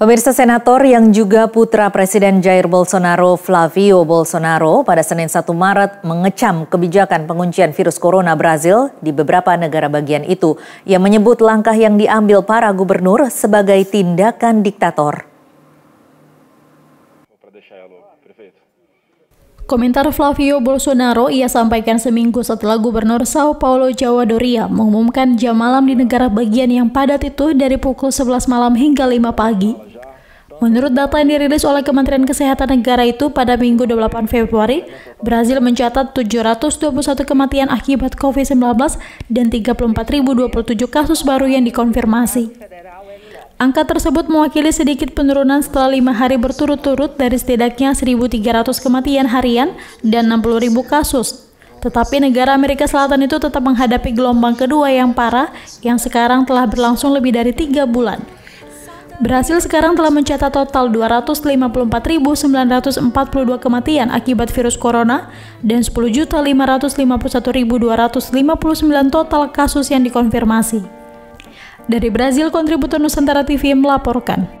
Pemirsa senator yang juga putra Presiden Jair Bolsonaro Flavio Bolsonaro pada Senin 1 Maret mengecam kebijakan penguncian virus corona Brazil di beberapa negara bagian itu. Ia menyebut langkah yang diambil para gubernur sebagai tindakan diktator. Komentar Flavio Bolsonaro ia sampaikan seminggu setelah Gubernur Sao Paulo Jawa Doria mengumumkan jam malam di negara bagian yang padat itu dari pukul 11 malam hingga 5 pagi. Menurut data yang dirilis oleh Kementerian Kesehatan Negara itu pada Minggu 28 Februari, Brazil mencatat 721 kematian akibat COVID-19 dan 34.027 kasus baru yang dikonfirmasi. Angka tersebut mewakili sedikit penurunan setelah lima hari berturut-turut dari setidaknya 1.300 kematian harian dan 60.000 kasus. Tetapi negara Amerika Selatan itu tetap menghadapi gelombang kedua yang parah yang sekarang telah berlangsung lebih dari tiga bulan. Brasil sekarang telah mencatat total 254.942 kematian akibat virus corona dan 10.551.259 total kasus yang dikonfirmasi. Dari Brazil, kontributor Nusantara TV melaporkan.